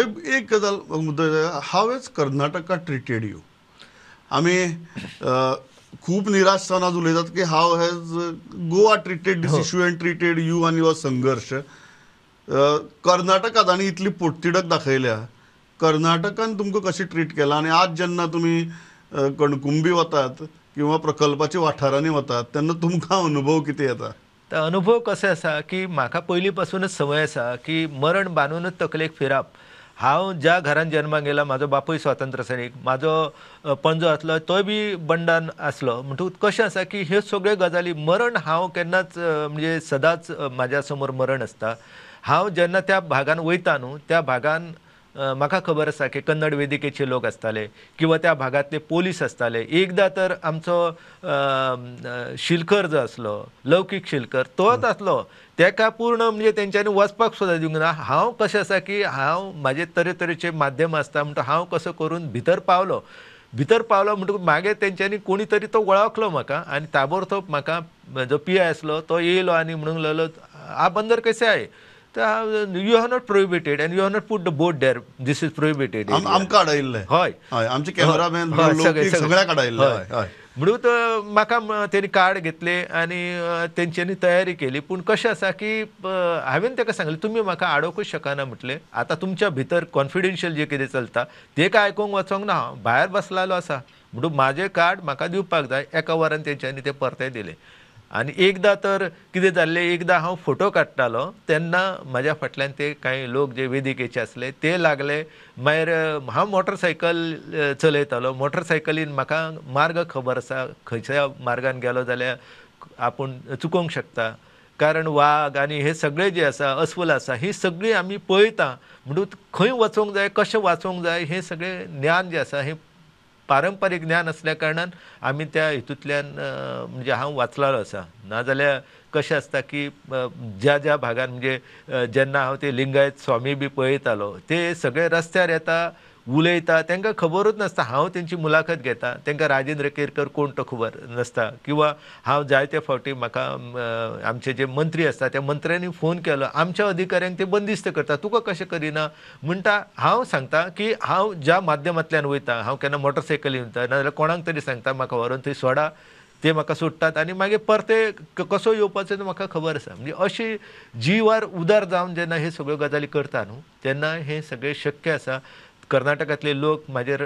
एक गजाल हाव Karnataka treated you आमी खूप निराश जावन आज उलयतात की how has Goa treated and treated you आनी युअर संघर्श कर्नाटकात आणि इतली पोटतिडक दाखयल्या कर्नाटकान तुमकां कशी ट्रीट केला आणि आज जेन्ना तुम्ही कणकुंबी वतात किंवा प्रकल्पाच्या वाठारांनी वतात त्यांना तुमकां अनुभव किती येता अनुभव कसे असा की माका पयलीं पासूनच संवय असा की मरण बांधूनच तकलेक फिराप हांव ज्या घरान जल्माक गेला म्हाजो बापूय स्वातंत्र्य सैनीक म्हाजो पंजो आसलो तोय बी बंडान आसलो म्हणटकूच कशें आसा की ह्यो सगळ्यो गजाली मरण हांव केन्नाच म्हणजे सदांच म्हाज्या समोर मरण आसता हांव जेन्ना त्या भागान वयता न्हू त्या भागान म्हाका खबर आसा की कन्नड वेदिकेचे लोक आसताले किंवा त्या भागातले पोलीस आसताले एकदा तर आमचो शिलकर जो आसलो लौकीक शिलकर तोच आसलो तेका पूर्ण म्हणजे तेंच्यांनी वचपाक सुद्दां दिवंक ना हांव कशें आसा की हांव म्हाजे तरेतरेचे माध्यम आसता म्हणटा हांव कसो करून भितर पावलो भितर पावलो म्हणटकूच मागीर तेंच्यांनी कोणी तरी तो वळखलो म्हाका आनी ताबडतोब म्हाका जो पी आय आसलो तो येयलो आनी म्हणूंक लागलो आ बंदर कसे आहे you have not prohibited and you have not put the boat there this is prohibited आमकां हय हय म्हणून म्हाका तेणी कार्ड घेतले आनी त्यांच्यानी तयारी केली पूण कशें आसा की हांवें ताका सांगलें तुमी म्हाका आडोवंकूच शकना म्हटले आतां तुमच्या भितर कॉन्फिडेन्शियल जें कितें चलता तें काय आयकूंक वचोंक ना हांव भायर बसलेलो आसा म्हणून म्हाजें कार्ड म्हाका दिवपाक जाय एका वरान तेंच्यांनी ते परते दिलें आणि एकदा तर किती झाले एकदा हांव फोटो काढतालो त्यांना माझ्या फाटल्यान ते काही लोक जे वेदिकेचे असले ते लागले मागीर हा मोटरसायकल चलयतालो मोटरसायकलीन म्हाका मार्ग खबर असा खंयच्या मार्गान गेलो जाल्यार आपूण चुकोवंक शकता कारण वाघ आणि हे सगळे जे असा अस्वल असा ही सगळी आम्ही पळयता म्हणून खंय वचोंक जाय कशें वाचोंक जाय हे सगळें ज्ञान जें आसा हें पारंपारीक ज्ञान असल्या कारणान आम्ही त्या हितूंतल्यान म्हणजे हा वाचलेलो असा नाजाल्यार कसे आसता की ज्या ज्या भागान म्हणजे जेन्ना हांव ते लिंगायत स्वामी बी पळयतालो ते सगळे रस्त्यार येता उलयता तांकां खबरूच नासता हांव तेंची मुलाखत घेता तांकां राजेंद्र केरकर कोण तो खबर नासता किंवा हांव जायते फावटी म्हाका आमचे जे मंत्री आसता त्या मंत्र्यांनी फोन केलो आमच्या अधिकाऱ्यांक ते बंदिस्त करता तुका कशें करिना म्हणटा हांव सांगता की हांव ज्या माध्यमांतल्यान वयता हांव केन्ना मोटरसायकली वयता नाजाल्यार कोणाक तरी सांगता म्हाका व्हरून थंय सोडा ते म्हाका सोडटात आनी मागीर परते कसो येवपाचो म्हाका खबर आसा म्हणजे अशी जिवार उदार जावन जेन्ना हे सगळ्यो गजाली करता न्हू तेन्ना हें सगळें शक्य आसा कर्नाटकातले लोक माझे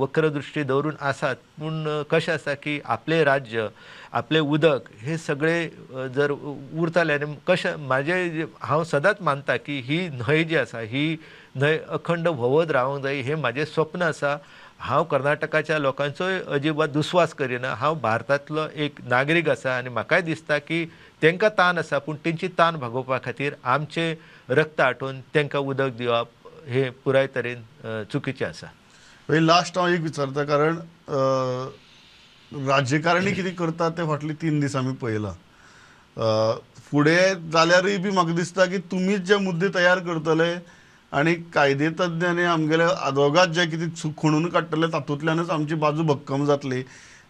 वक्रदृष्टी दवरून आसात पण कशें आसा की आपले राज्य आपले उदक हे सगळे जर उरताले आणि कशें माझे हा सदांच मानता की ही न्हंय जी असा ही न्हंय अखंड व्हवत रावंक जाय हे माझे स्वप्न असा हांव कर्नाटकाच्या लोकांचोय अजिबात दुस्वास करिना हांव भारतांतलो एक नागरीक आसा आणि म्हाकाय दिसता की तांकां ताण असा पूण तेंची ताण भागोवपा खातीर आमचे रक्त हाडून तांकां उदक दिवप हे पुराय तरेन चुकीचें आसा लास्ट म्हणजे हांव एक विचारता कारण राज्यकारणी कितें करता ते फाटले तीन दीस आमी पळयलां फुडें जाल्यारूय बी म्हाका दिसता की तुमीच जे मुद्दे तयार करतले आनी कायदे तज्ञांनी आमगेले आदवोगाद जे कितें खणून काडटले तातूंतल्यानच आमची बाजू भक्कम जातली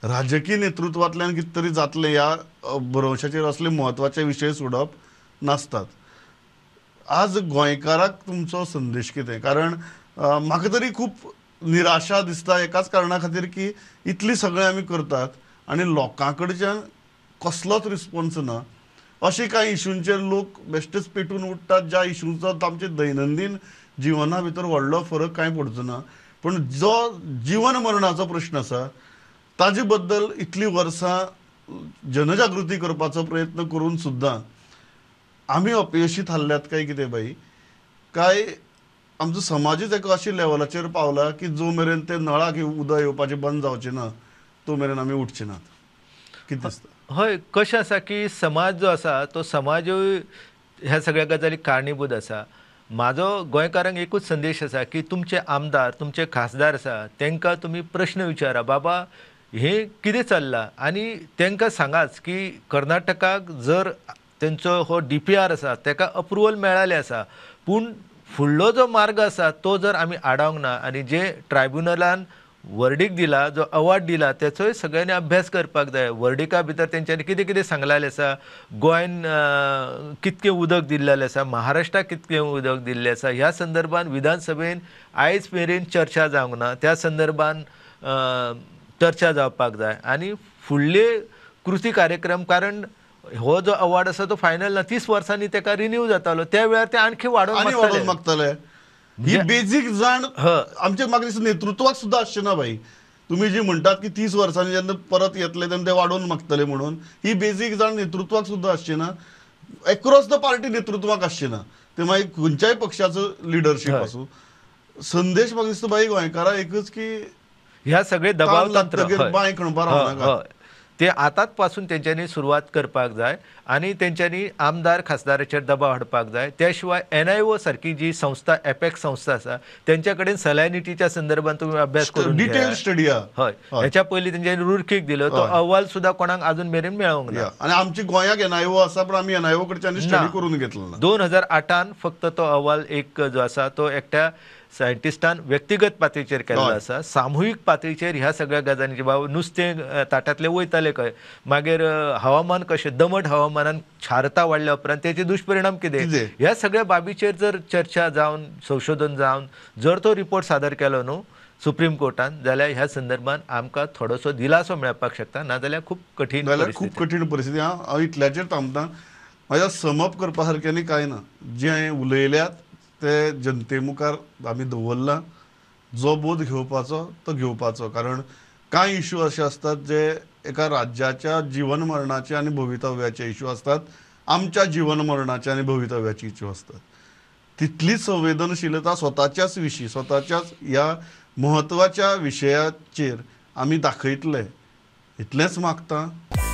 राजकीय नेतृत्वांतल्यान कितें तरी जातलें ह्या भरवशाचेर असले म्हत्वाचे विशय सोडप नासतात आज गोंयकाराक तुमचो संदेश कितें कारण म्हाका तरी खूब निराशा दिसता एकाच कारणा खातीर की इतली सगळें आमी करतात आनी लोकां कडच्यान कसलोच रिस्पॉन्स ना अशे कांय इशूंचेर लोक बेश्टेच पेटून उठतात ज्या इशूंचो आमचे दैनंदीन जिवना भितर व्हडलो फरक कांय पडचो ना पूण जो जीवन मरणाचो प्रश्न आसा ताजे बद्दल इतलीं वर्सां जनजागृती करपाचो प्रयत्न करून सुद्दां आमी अपयशी थाल्ल्यात काय कितें बाई काय आमचो समाजूच एका अशा लेवलाचेर पावला की जो मेरेन ते नळाक उदक येवपाचें बंद जावचें ना तो मेरेन आमी उठचे नात कितें दिसता हय कशें आसा की समाज जो आसा तो समाज ह्या सगळ्या गजाली कारणीभूत आसा म्हाजो गोंयकारांक एकूच संदेश आसा की तुमचे आमदार तुमचे खासदार आसा तांकां तुमी प्रश्न विचारा बाबा हें कितें चल्लां आनी तांकां सांगाच की कर्नाटकाक जर तेंचो हो डी पी आर आसा तेका अप्रुवल मेळालें आसा पूण फुडलो जो मार्ग आसा तो जर आमी आडावंक ना आनी जे ट्रायब्युनलान वर्डीक दिला जो अवॉर्ड दिला तेचोय सगळ्यांनी अभ्यास करपाक जाय वर्डिका भितर तेंच्यांनी कितें कितें सांगलेलें आसा गोंयान कितकें उदक दिल्लेलें आसा महाराष्ट्राक कितकें उदक दिल्लें आसा ह्या संदर्भान विधानसभेन आयज मेरेन चर्चा जावंक ना त्या संदर्भान चर्चा जावपाक जाय आनी फुडले कृती कार्यक्रम कारण हो जो अवॉर्ड आसा तो फायनल ना तीस वर्सांनी तेका रिन्यू जातालो त्या वेळार ते आणखी वाढवून आनी मागतले ही बेसिक म्हणजे- जाण आमच्या आमचे म्हाका नेतृत्वाक सुद्धा आसचे ना भाई तुम्ही जी म्हणतात की तीस वर्सांनी जेन्ना परत येतले तेन्ना ते वाढवून मागतले म्हणून ही बेसिक जाण नेतृत्वाक सुद्धा आसची ना अक्रॉस द पार्टी नेतृत्वाक आसची ना ते माहिती खंयच्याय पक्षाचं लिडरशीप असो संदेश म्हाका दिसता भाई गोयकारा एकच की ह्या सगळे दबाव काम बाय तंत्र ते आतांच पासून तेंच्यांनी सुरवात करपाक जाय आणि तेंच्यांनी आमदार खासदाराचेर दबाव हाडपाक जाय त्या शिवाय एन आय ओ सारकी जी संस्था एपेक्स संस्था आसा तेंच्या कडेन सलायनिटीच्या संदर्भात तुम्ही अभ्यास करून डिटेल स्टडी हय हेच्या पयलीं तेंच्यांनी रुरखीक दिलो तो अहवाल सुद्धा कोणाक अजून मेरेन मेळोंक ना आनी आमची गोंयाक एन आय ओ आसा पण आमी एन आय ओ कडच्यान स्टडी करून घेतलो दोन हजार आठान फक्त तो अहवाल एक जो आसा तो एकट्या सायंटिस्टान व्यक्तिगत पातळीचेर केल्लो आसा सामुहीक पातळीचेर ह्या सगळ्या गजालींची बाबा नुस्तें ताटांतलें वयतालें खंय मागीर हवामान कशें दमट हवामानान क्षारता वाडल्या उपरांत तेचे दुश्परिणाम कितें ह्या सगळ्या बाबीचेर जर चर्चा जावन संशोधन जावन जर तो रिपोर्ट सादर केलो न्हू सुप्रीम कोर्टान जाल्यार ह्या संदर्भात आमकां थोडोसो दिलासो मेळपाक शकता नाजाल्यार खूप कठीण खूप कठीण परिस्थिती हांव इतल्याचेर थांबता म्हज्या समप करपा सारकें कांय ना जे हांवें उलयल्यात ते जनते मुखार आमी दवरला जो बोध घेवपाचो तो घेवपाचो कारण कांय इशू असे असतात जे एका राज्याच्या जीवन मरणाचे आणि भवितव्याचे इशू असतात आमच्या जीवन मरणाचे आणि भवितव्याचे इशू असतात तितलीच संवेदनशीलता स्वतःच्याच विषयी स्वतःच्याच या म्हत्वाच्या विशयाचेर आम्ही दाखयतले इतलेच मागता